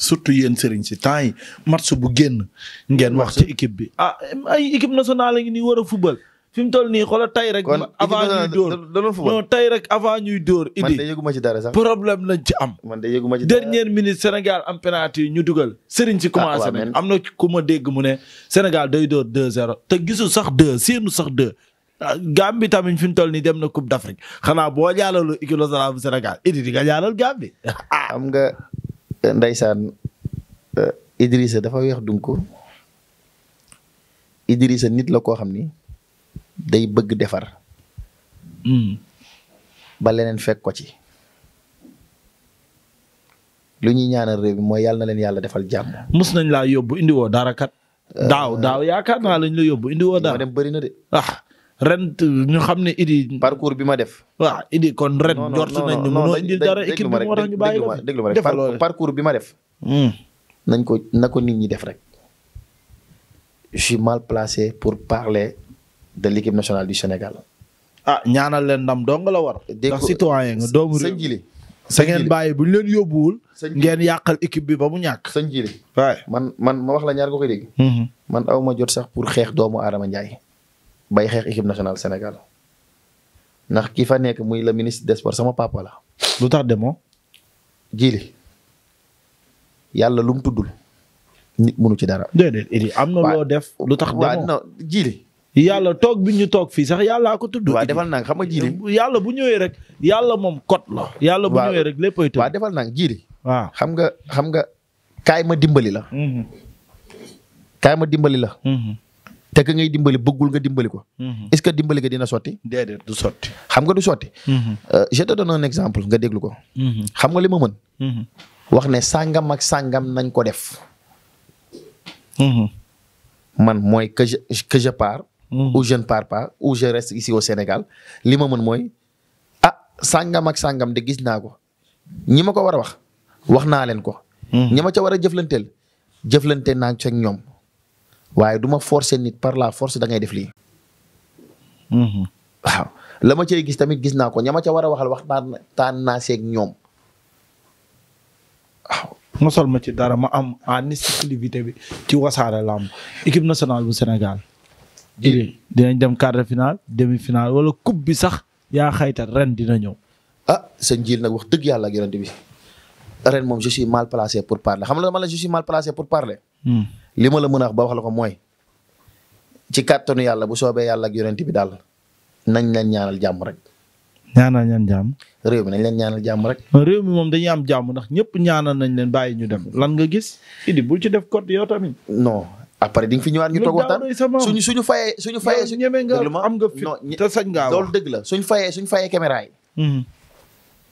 surtout yéen sëriñ si temps yi match bu génn ngeen wax ci équipe bi ah ay équipe national ngi nii war a fubal fi mu toll nii xoolal tey rek. avant ñuy dóor non tey rek avant ñuy dóor. idi problème lañ ci am. man de yëguma ci dara dernière minute Sénégal am penalty ñu dugal. sëriñ si ah, commencé nañ am na ku ma dégg mu ne. Sénégal day door 2-0 te gisul sax 2 séenu sax 2. Ah, Gambie tamit fi mu toll nii dem na Coupe d'Afrique xanaa boo jàllalu équipe nationale bu Sénégal idi di nga jàllal Gambie. Ah. xam nga ndeysaan eh, Idrissa dafa weex dunk Idrissa nit la koo xam ni day bëgg defar. Hmm. ba leneen fekk ko ci. lu ñuy ñaanal réew mi mooy yàlla na leen yàlla defal jàmm. mus nañ laa yóbbu indiwoo dara kat. Eh, daaw daaw yaakaar naa lañ la yóbbu indiwoo daa ma dem bëri na de ah. ren ñu xam Idi. parcours bima def. wa Idi kon ren. non nañ non mëno indi dara ma rek déglu ma rek déglu parcours bima def hmm nañ ko nako nit ñi def rek. je suis mal placé pour parler de l'équipe nationale du Sénégal. ah ñaanal leen ndam do nga la war. da citoyen nga doomu réew. Jili sa ngeen bàyyi bu ñu leen yóbbuwul. ngeen yaqal équipe bi ba mu ñak sëñ Jili. man man ma wax la ñaar ko ko dégg. Hmm. man aw jot sax pour xex doomu Adama Ndiaye bay xex équipe nationale Sénégal Nak ki fa nek muy le ministre des sports sama papa la. lu tax Ya jiili lum lu mu tuddul nit munu ci dara. déedéet Idi amna lo def. lu tax demoo waaw non jiili. yàlla toog bi sax yalla ko tuddu wa defal naa xam jili yalla bu ñewé rek yalla mom kot la. yalla bu ñewé rek leppay tëdd. wa defal naa jili wa xam nga xam nga kay ma dimbali la. kay ma dimbali la. te ka ngay dimbali bëggul nga dimbali ko. Mhm. est-ce que dimbali ko dina sotti. déedéet xam nga du sotti. Mhm. Euh, je te exemple nga déglu ko. Mhm. xam nga li ma mën. wax ne sàngam ak sàngam nañ ko def. man mooy que je que je pars. ou je ne pars pas ou Sénégal li ma mën mooy a ah, sangam ak sàngam de gis naa ko ñi ma ko war a wax wax naa leen ko. ñi ma ca war a jëflanteel jëflante naa ñoom. waye duma ma forcer nit par la force da ngay def hmm waaw lama cey gis tamit gis nako ñama ma ca wara a waxal tan taan naa seeg ñom waaw. ma ci dara ma am en exclusivité bi ci wasara lamb équipe nationale bu Sénégal. dire dinañ dem quart de finale demi finale wala coupe bi sax ya xayta ren dina ñew ah sëñ Jil nak wax deug yalla ak yonent bi ren mom je suis mal placé pour parler xam nga dama la je suis mal placé pour parler. Hmm. lima la mëna wax ba wax la ko moy ci kàttanu yalla bu sobe yalla ak yonent bi dal nañ leen ñaanal jamm rek. ñaanal ñaan jamm rew mi nañ leen ñaanal jamm rek. rew mi mom dañuy am jamm ndax ñepp ñaanal nañ leen bayyi ñu dem lan nga gis. Idi bu ci def code yo tamit. non après di nga fi ñëwaat ñu togo tan suñu suñu fayé suñu fayé suñu ñeme nga am nga fi te sañ nga wax deug la suñu fayé suñu fayé caméra yi. hmm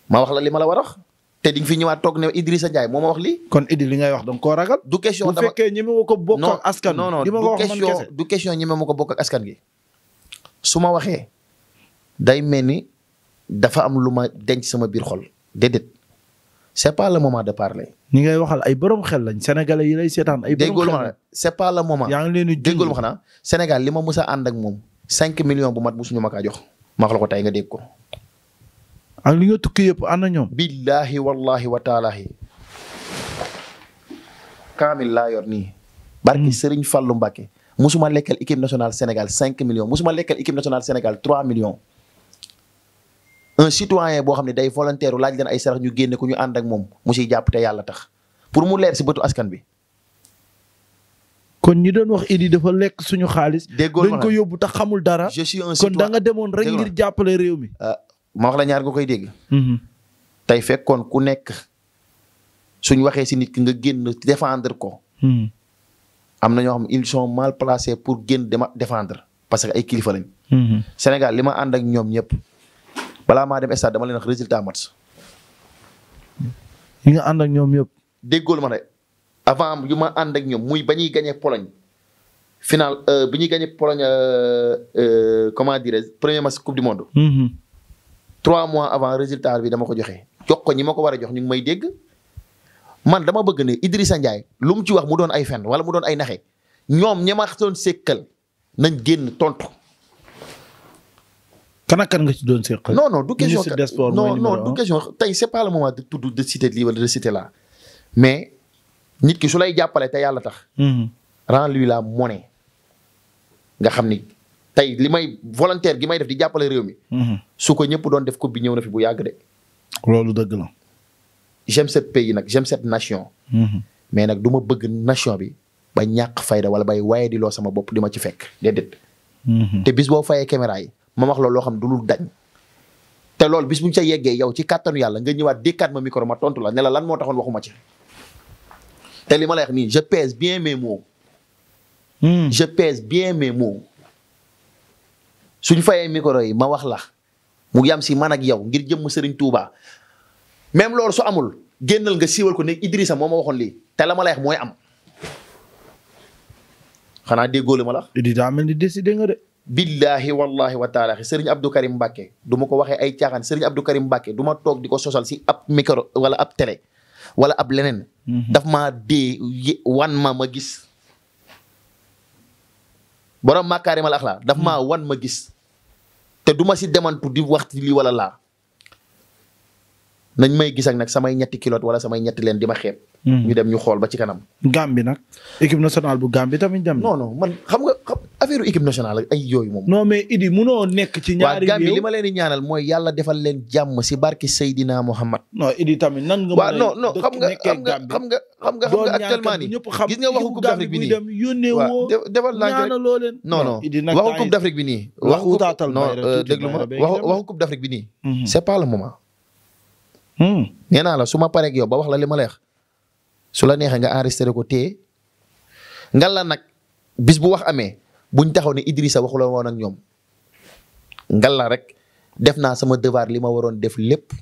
ma wax la li ma la war wax te di nga fi ñëwaat toog ne Idrissa Ndiaye moo ma wax lii. kon Idri li ngay wax danga koo ragal. du question dama bu fekkee ñeme ma ko bokk ak askan. non non du question du question ñeme ma ko bokk askan gi. su ma waxee day mel ni dafa am lu ma denc sama biir xol déedéet c'est pas le moment de parler. ñi ngay waxal ay borom xel lañ sénégalais yi lay seetaan ay. borom xel lañ c'est pas yaa ngi leen di déggul ma xanaa Sénégal li ma mus a ànd ak moom. 5 million bu mat musuñu ma kaa jox. maa ko ko tey nga dégg ko. ak li nga tukki yëpp ànd ñoom. billahi wallahi wataalaahi. kaamil laa yor nii. barki mm. sëriñ Fallou Mbacké. musuma lekkal équipe nationale Sénégal cinq millions musuma lekkal équipe nationale Sénégal trois millions. un citoyen boo xam ne day volontaire laaj leen ay sarax ñu génne ko ñu ànd moom mu siy jàpp te yàlla tax pour mu leer si bëtu askan bi. kon ñi doon wax Idi dafa lekk suñu xaalis. dañ ko yóbbu tax xamul dara. kon da demoon rek ngir jàppale ma wax la ñaar nga koy dégg. Mm-hmm. tay fekkoon ku nekk suñ waxee si nit ki nga génn défendre ko. Mm-hmm. am na ñoo xam ils sont mal placés pour génn dema défendre parce que ay kilifa lañ. Mm-hmm. Sénégal li ma ànd ak ñoom ñëpp balaa maa dem stade dama leen wax résultat match. yi nga ànd ak ñoom ñëpp. déggoolu ma ne avant yu ma ànd ak ñoom muy ba ñuy gagné Pologne final euh, bi ñuy gagné Pologne euh, euh, comment dire premier match coupe du monde. -hmm. trois mois avant résultat bi dama ko joxe jox ko ñi ma ko war a jox ñu ngi may dégg man dama bëgg ne Idrissa Ndiaye lu mu ci wax mu doon ay fen wala mu doon ay naxe ñoom ña ma doon sékkal nañ génn tontu. kan ak kan nga ci doon sékkal. non non du question non non du question tey c'est pas le moment de tudd de citer lii wala de citer là mais nit ki su lay jàppale te yàlla tax. Hmm. rend lui la monnaie nga xam ni. tey li may volontaire gi may def di jàppale réew mi. Mhm. su ko ñëpp doon def ko bi ñëw na fi bu yàgg de. loolu dëgg la. j'aime ce pays nag j'aime set nation. Mhm. mais nag du ma bëgg nation bi ba ñàkk fayda wala bay waaye di loo sama bopp di ma ci fekk déedéet. Mhm. te bis boo fayee caméra yi ma wax loolu loo xam du lu dañ. te loolu bis bu ñu sa yeggee yow ci kàttanu yàlla nga ñëwaat dékkaat ma micro ma tontu la ne la lan moo taxoon waxuma ci. te li ma lay wax nii je pèse bien mes mots. je pèse suñ fayee micro yi ma wax lax mu yam si man ak yow ngir jëmm sëriñ tuuba même loolu su amul génnal nga siiwal ko ne Idrissa moo ma waxoon lii te ma lay wax mooy am xanaa déggoo li ma la. daa mel ni décidé nga de. billahi wallahi wa taala Serigne Abdou Karim Mbacke du ma ko waxee ay caaxaan Serigne Abdou Karim Mbacke du toog di ko sosal si ab micro wala ab télé wala ab leneen. Mhm. daf maa dee wan ma ma gis. ma borom makaarimal axlaa daf maa wan ma gis te du ma si demantu di waxti lii wala laa nañ may gis ak nag samay ñetti kilote wala samay ñetti leen di ma xeeb. Hmm. ñu dem ñu xool ba ci kanam. Gambie nag équipe nationale bu Gambie tamit dem. non non man affaire équipe nationale ay yooyu moom. non mais Idi munoo nekk ci. ñaari réew waaw Gambie li ma leen di ñaanal mooy yàlla defal leen jàmm si barki Seydina Muhammad. non Idi tamit xam nga xam nga xam nga xam nga actuellement nii. gis nga waxu Coupe d'Afrique bi nii waaw defal naa non non waxu Coupe d'Afrique bi nii. waxu taatal non bi nii. c'est pas le hmm. la su ma paree ak ba wax la li ma leex su la neexee nga enregistré ko téye nga la nag bis bu wax amee buñ taxaw ne Idrissa a woon ak ñoom ngal la rek def naa sama devoir li ma waroon def lépp.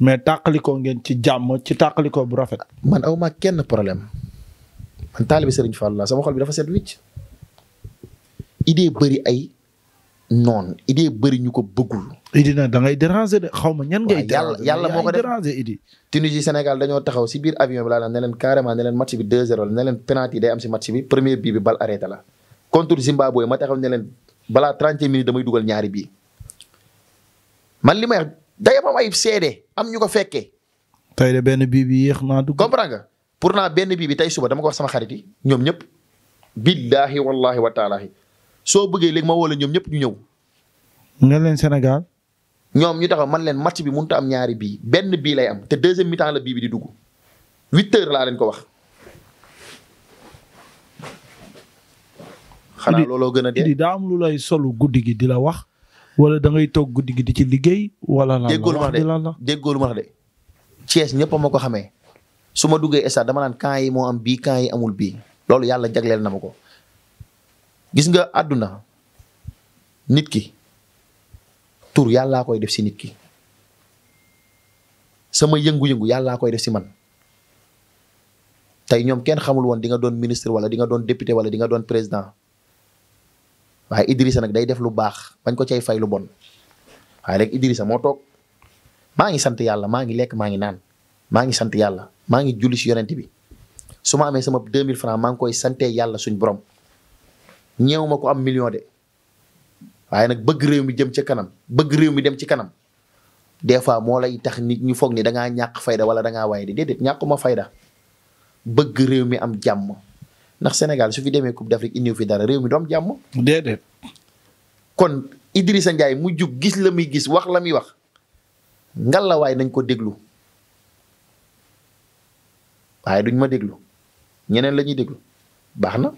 mais tàqalikoo ngeen ci jàmm ci tàqalikoo bu rafet. man aw ma kenn problème man taalibi Serigne Fall sama xol bi dafa set wicc idée bëri ay non idi beuri ñuko bëggul idi na da ngay déranger de xawma ñan ngay ya, déranger yalla moko ya, déranger idi tunisie sénégal dañoo taxaw ci biir avion bi la na ne leen carrément ne leen match bi 2-0 la leen penalty day am ci match bi premier bi bi bal arrêté la contre zimbabwe ma taxaw ne leen bala 30 minutes damay duggal ñaari bi man limay day am ay sédé am ñuko ko fekke tay de ben bi bi yeex na dugg comprends nga pour na benn bi bi tay suba dama ko wax sama xarit yi ñom ñep billahi wallahi wa ta'ala soo buggee léegi ma woo ñoom ñëpp ñu ñëw. nga leen Sénégal. ñoom ñu taxaw man leen match bi mënut a am ñaari bii benn bii lay am te deuxième mi-temps la bii bi di dugg huit heures laa leen ko wax. xanaa looloo gën a dee daa am lu solu guddi gi di la wax wala da toog guddi gi di ci liggéey. wala la wax di la la déggoo de Thiès ñëpp ma ko xamee su ma duggee stade dama naan camp yi moo am bii camp yi amul bii loolu yàlla jagleel na ma ko. gis nga aduna nit ki tur yalla koy def ci nit ki sama yëngu-yëngu yalla koy def ci man tay ñom kenn xamul won di nga doon ministre wala di nga doon député wala di nga doon président waaye Idrissa nak day def lu bax bañ ko cey fay lu bon waaye rek Idrissa mo tok ma ngi sante yalla ma ngi lek ma ngi santiala ma ngi sante yalla ma ngi julli ci yonent bi suma amé sama 2000 francs ma ngi koy sante yalla suñ borom ñeew ko am million de waaye nag bëgg réew mi jëm ca kanam bëgg réew mi dem ci kanam des fois moo lay tax nit ñu foog ni da ñàkk fayda wala da waaye di déedéet ñàkkuma fayda bëgg réew mi am jàmm ndax Sénégal su fi demee Coupe d'Afrique indiw fii dara réew mi doom am jàmm. déedéet. kon Idrissa Ndiaye mu jug gis la muy gis wax la muy wax ngalawaay nañ ko déglu waaye duñ ma déglu ñeneen lañuy ñuy baax na.